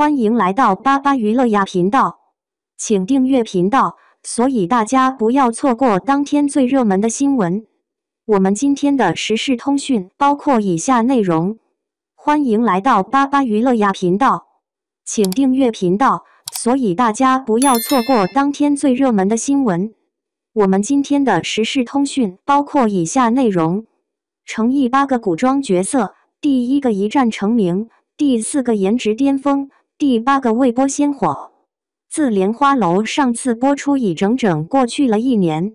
欢迎来到巴巴娱乐呀频道，请订阅频道，所以大家不要错过当天最热门的新闻。我们今天的时事通讯包括以下内容。欢迎来到巴巴娱乐呀频道，请订阅频道，所以大家不要错过当天最热门的新闻。我们今天的时事通讯包括以下内容：成毅八个古装角色，第一个一战成名，第四个颜值巅峰。第八个未播先火，自莲花楼上次播出已整整过去了一年，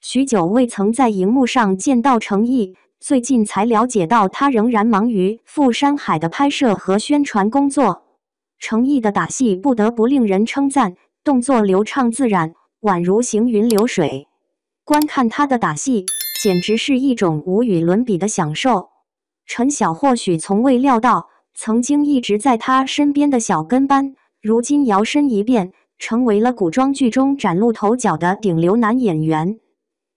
许久未曾在荧幕上见到成毅。最近才了解到他仍然忙于《赴山海》的拍摄和宣传工作。成毅的打戏不得不令人称赞，动作流畅自然，宛如行云流水。观看他的打戏，简直是一种无与伦比的享受。陈晓或许从未料到。曾经一直在他身边的小跟班，如今摇身一变成为了古装剧中崭露头角的顶流男演员。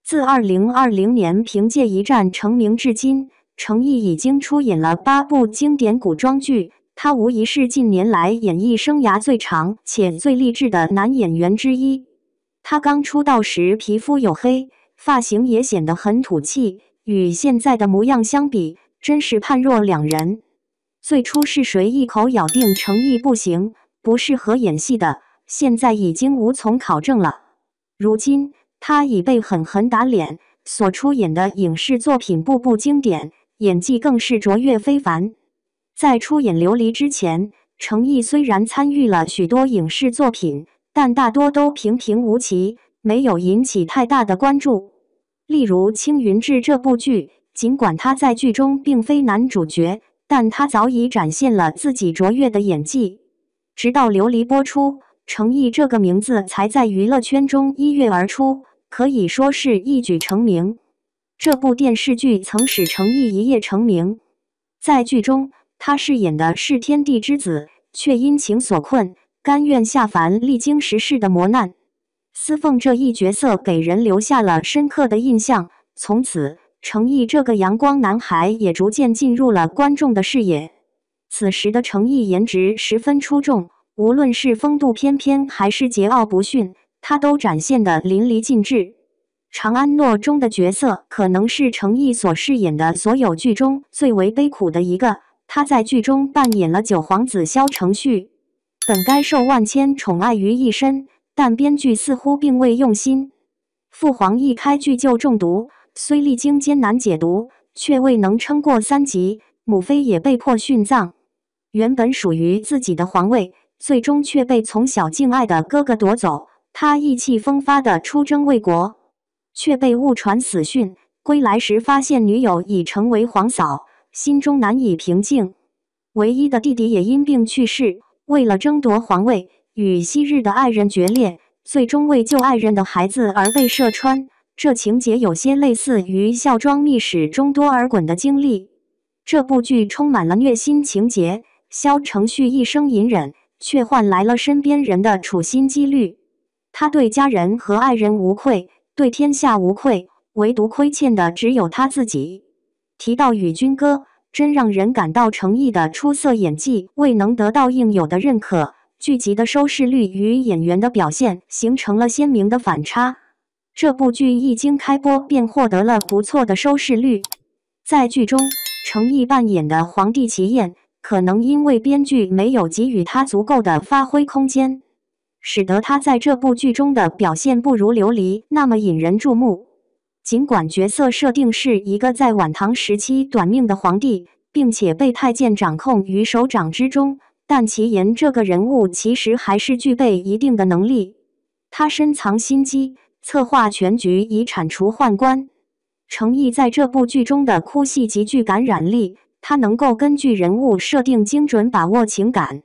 自二零二零年凭借一战成名至今，成毅已经出演了八部经典古装剧。他无疑是近年来演艺生涯最长且最励志的男演员之一。他刚出道时皮肤黝黑，发型也显得很土气，与现在的模样相比，真是判若两人。最初是谁一口咬定成毅不行，不适合演戏的？现在已经无从考证了。如今他已被狠狠打脸，所出演的影视作品步步经典，演技更是卓越非凡。在出演《琉璃》之前，成毅虽然参与了许多影视作品，但大多都平平无奇，没有引起太大的关注。例如《青云志》这部剧，尽管他在剧中并非男主角。但他早已展现了自己卓越的演技，直到《琉璃》播出，程毅这个名字才在娱乐圈中一跃而出，可以说是一举成名。这部电视剧曾使程毅一夜成名，在剧中他饰演的是天地之子，却因情所困，甘愿下凡，历经时世的磨难。司凤这一角色给人留下了深刻的印象，从此。程毅这个阳光男孩也逐渐进入了观众的视野。此时的程毅颜值十分出众，无论是风度翩翩还是桀骜不驯，他都展现的淋漓尽致。《长安诺》中的角色可能是程毅所饰演的所有剧中最为悲苦的一个。他在剧中扮演了九皇子萧承煦，本该受万千宠爱于一身，但编剧似乎并未用心。父皇一开剧就中毒。虽历经艰难解毒，却未能撑过三级，母妃也被迫殉葬。原本属于自己的皇位，最终却被从小敬爱的哥哥夺走。他意气风发地出征魏国，却被误传死讯。归来时发现女友已成为皇嫂，心中难以平静。唯一的弟弟也因病去世。为了争夺皇位，与昔日的爱人决裂，最终为救爱人的孩子而被射穿。这情节有些类似于《孝庄秘史》中多尔衮的经历。这部剧充满了虐心情节，萧承旭一生隐忍，却换来了身边人的处心积虑。他对家人和爱人无愧，对天下无愧，唯独亏欠的只有他自己。提到与君歌，真让人感到诚意的出色演技未能得到应有的认可。剧集的收视率与演员的表现形成了鲜明的反差。这部剧一经开播便获得了不错的收视率。在剧中，程毅扮演的皇帝齐燕，可能因为编剧没有给予他足够的发挥空间，使得他在这部剧中的表现不如琉璃那么引人注目。尽管角色设定是一个在晚唐时期短命的皇帝，并且被太监掌控于手掌之中，但齐言这个人物其实还是具备一定的能力，他深藏心机。策划全局以铲除宦官。程毅在这部剧中的哭戏极具感染力，他能够根据人物设定精准把握情感。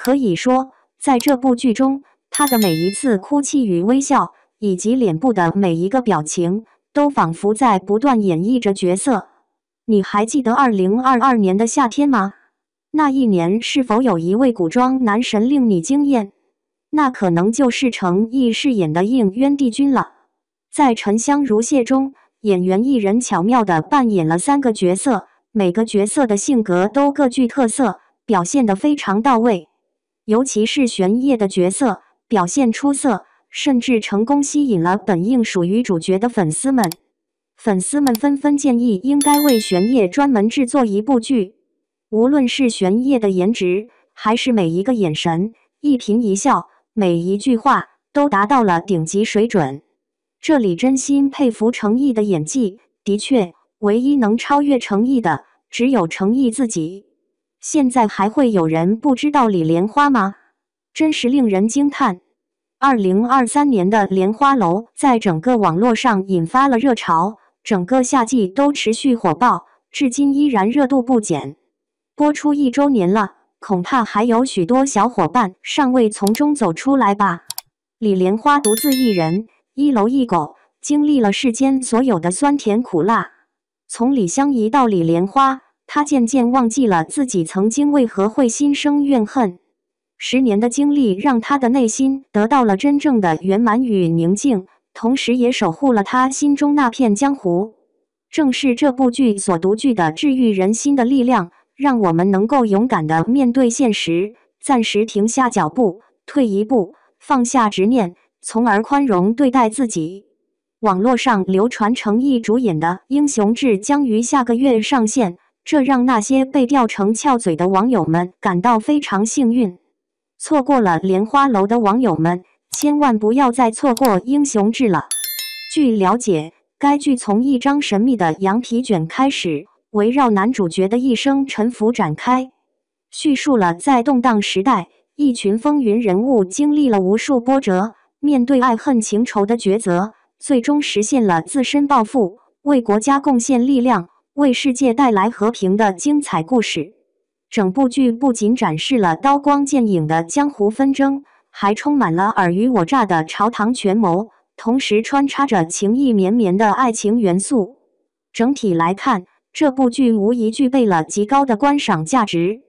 可以说，在这部剧中，他的每一次哭泣与微笑，以及脸部的每一个表情，都仿佛在不断演绎着角色。你还记得二零二二年的夏天吗？那一年是否有一位古装男神令你惊艳？那可能就是程毅饰演的应渊帝君了。在《沉香如屑》中，演员一人巧妙的扮演了三个角色，每个角色的性格都各具特色，表现的非常到位。尤其是玄烨的角色表现出色，甚至成功吸引了本应属于主角的粉丝们。粉丝们纷纷建议，应该为玄烨专门制作一部剧。无论是玄烨的颜值，还是每一个眼神、一颦一笑。每一句话都达到了顶级水准，这里真心佩服成毅的演技。的确，唯一能超越成毅的只有成毅自己。现在还会有人不知道李莲花吗？真是令人惊叹。二零二三年的莲花楼在整个网络上引发了热潮，整个夏季都持续火爆，至今依然热度不减。播出一周年了。恐怕还有许多小伙伴尚未从中走出来吧。李莲花独自一人，一楼一狗，经历了世间所有的酸甜苦辣。从李香宜到李莲花，她渐渐忘记了自己曾经为何会心生怨恨。十年的经历让她的内心得到了真正的圆满与宁静，同时也守护了她心中那片江湖。正是这部剧所独具的治愈人心的力量。让我们能够勇敢地面对现实，暂时停下脚步，退一步，放下执念，从而宽容对待自己。网络上流传，程毅主演的《英雄志》将于下个月上线，这让那些被吊成翘嘴的网友们感到非常幸运。错过了《莲花楼》的网友们，千万不要再错过《英雄志》了。据了解，该剧从一张神秘的羊皮卷开始。围绕男主角的一生沉浮展开，叙述了在动荡时代，一群风云人物经历了无数波折，面对爱恨情仇的抉择，最终实现了自身抱负，为国家贡献力量、为世界带来和平的精彩故事。整部剧不仅展示了刀光剑影的江湖纷争，还充满了尔虞我诈的朝堂权谋，同时穿插着情意绵绵的爱情元素。整体来看，这部剧无疑具备了极高的观赏价值。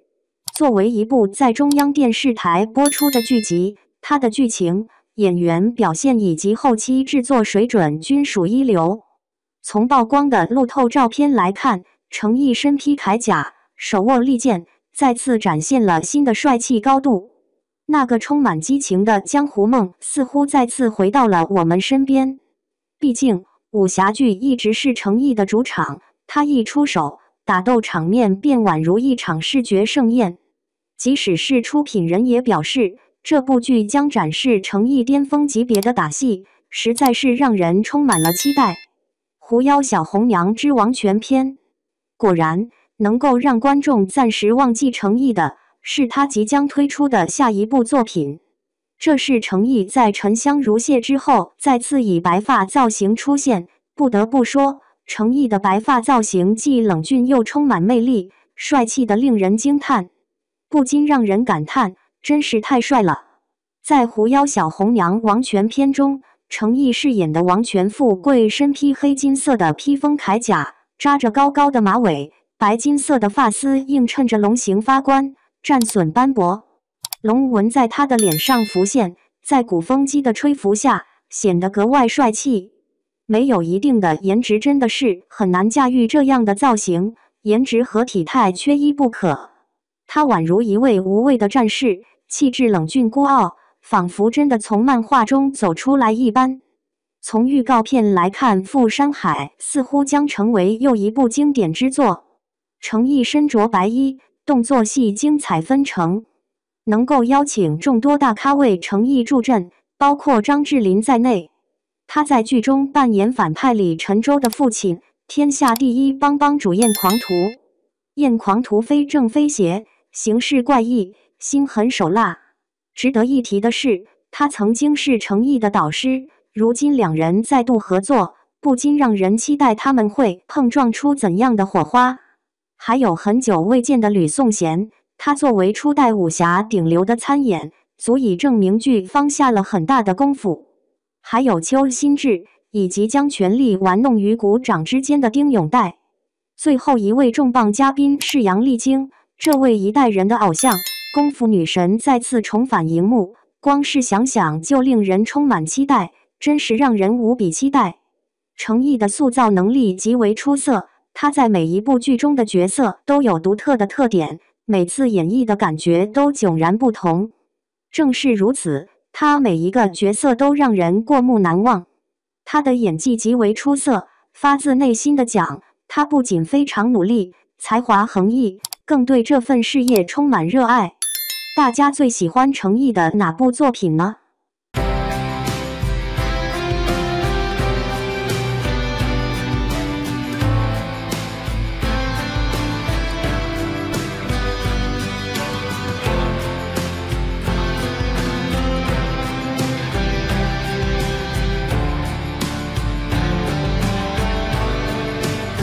作为一部在中央电视台播出的剧集，它的剧情、演员表现以及后期制作水准均属一流。从曝光的路透照片来看，成毅身披铠甲，手握利剑，再次展现了新的帅气高度。那个充满激情的江湖梦似乎再次回到了我们身边。毕竟，武侠剧一直是成毅的主场。他一出手，打斗场面便宛如一场视觉盛宴。即使是出品人也表示，这部剧将展示成毅巅峰级别的打戏，实在是让人充满了期待。《狐妖小红娘之王权篇》，果然能够让观众暂时忘记成毅的，是他即将推出的下一部作品。这是成毅在沉香如屑之后，再次以白发造型出现。不得不说。成毅的白发造型既冷峻又充满魅力，帅气得令人惊叹，不禁让人感叹，真是太帅了。在《狐妖小红娘·王权篇》中，成毅饰演的王权富贵身披黑金色的披风铠甲，扎着高高的马尾，白金色的发丝映衬着龙形发冠，战损斑驳，龙纹在他的脸上浮现，在鼓风机的吹拂下，显得格外帅气。没有一定的颜值，真的是很难驾驭这样的造型。颜值和体态缺一不可。他宛如一位无畏的战士，气质冷峻孤傲，仿佛真的从漫画中走出来一般。从预告片来看，《富山海》似乎将成为又一部经典之作。成毅身着白衣，动作戏精彩纷呈，能够邀请众多大咖为成毅助阵，包括张智霖在内。他在剧中扮演反派李沉舟的父亲，天下第一帮帮主燕狂徒。燕狂徒非正非邪，行事怪异，心狠手辣。值得一提的是，他曾经是程毅的导师，如今两人再度合作，不禁让人期待他们会碰撞出怎样的火花。还有很久未见的吕颂贤，他作为初代武侠顶流的参演，足以证明剧方下了很大的功夫。还有邱心志，以及将权力玩弄于股掌之间的丁永岱。最后一位重磅嘉宾是杨丽菁，这位一代人的偶像，功夫女神再次重返荧幕，光是想想就令人充满期待，真是让人无比期待。成毅的塑造能力极为出色，他在每一部剧中的角色都有独特的特点，每次演绎的感觉都迥然不同。正是如此。他每一个角色都让人过目难忘，他的演技极为出色。发自内心的讲，他不仅非常努力，才华横溢，更对这份事业充满热爱。大家最喜欢成毅的哪部作品呢？